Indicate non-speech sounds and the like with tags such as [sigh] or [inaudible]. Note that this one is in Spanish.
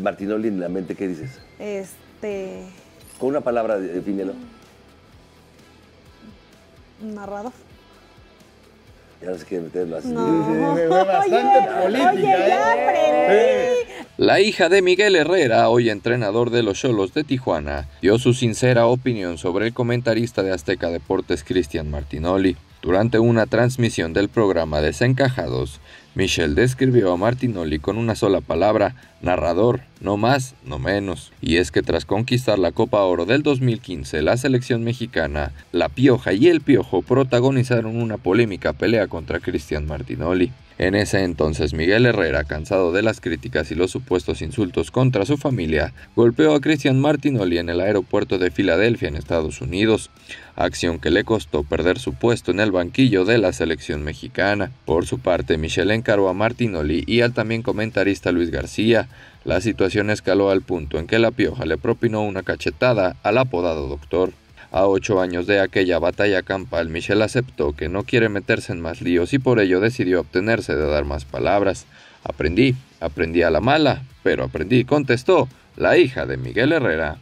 Martinoli en la mente, ¿qué dices? Este. Con una palabra, defínelo. Mm, Narrado. Ya no sé qué [laughs] bastante ¿eh? La hija de Miguel Herrera, hoy entrenador de los Cholos de Tijuana, dio su sincera opinión sobre el comentarista de Azteca Deportes Cristian Martinoli durante una transmisión del programa Desencajados, Michelle describió a Martinoli con una sola palabra, narrador, no más, no menos. Y es que tras conquistar la Copa Oro del 2015, la selección mexicana, la Pioja y el Piojo protagonizaron una polémica pelea contra Cristian Martinoli. En ese entonces, Miguel Herrera, cansado de las críticas y los supuestos insultos contra su familia, golpeó a Cristian Martinoli en el aeropuerto de Filadelfia, en Estados Unidos, acción que le costó perder su puesto en el banquillo de la selección mexicana. Por su parte, Michelle caro a Martinoli y al también comentarista Luis García. La situación escaló al punto en que la pioja le propinó una cachetada al apodado doctor. A ocho años de aquella batalla campal, Michel aceptó que no quiere meterse en más líos y por ello decidió obtenerse de dar más palabras. Aprendí, aprendí a la mala, pero aprendí, contestó la hija de Miguel Herrera.